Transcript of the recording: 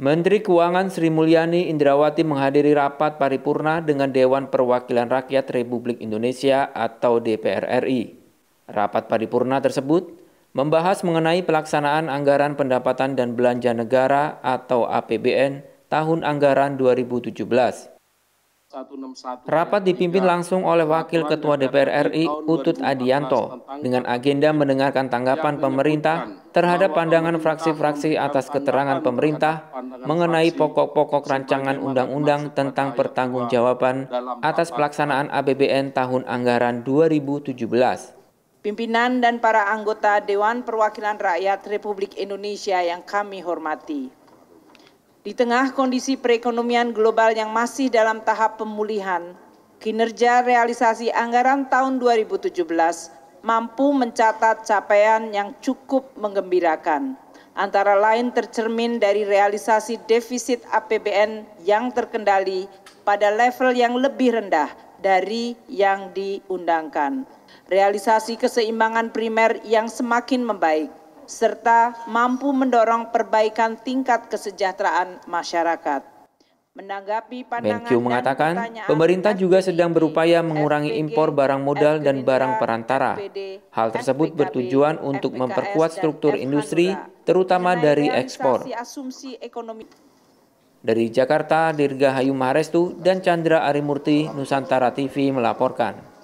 Menteri Keuangan Sri Mulyani Indrawati menghadiri rapat paripurna dengan Dewan Perwakilan Rakyat Republik Indonesia atau DPR RI. Rapat paripurna tersebut membahas mengenai pelaksanaan anggaran pendapatan dan belanja negara atau APBN tahun anggaran 2017. Rapat dipimpin langsung oleh Wakil Ketua DPR RI Utut Adianto dengan agenda mendengarkan tanggapan pemerintah terhadap pandangan fraksi-fraksi atas keterangan pemerintah mengenai pokok-pokok rancangan undang-undang tentang pertanggungjawaban atas pelaksanaan APBN tahun anggaran 2017. Pimpinan dan para anggota Dewan Perwakilan Rakyat Republik Indonesia yang kami hormati. Di tengah kondisi perekonomian global yang masih dalam tahap pemulihan, kinerja realisasi anggaran tahun 2017 mampu mencatat capaian yang cukup menggembirakan. Antara lain tercermin dari realisasi defisit APBN yang terkendali pada level yang lebih rendah dari yang diundangkan. Realisasi keseimbangan primer yang semakin membaik, serta mampu mendorong perbaikan tingkat kesejahteraan masyarakat. Menanggapi pandangan Menkyu mengatakan, pemerintah juga sedang berupaya mengurangi impor barang modal dan barang perantara. Hal tersebut bertujuan untuk memperkuat struktur industri, terutama dari ekspor. Dari Jakarta, Dirgahayu Maharestu dan Chandra Arimurti, Nusantara TV melaporkan.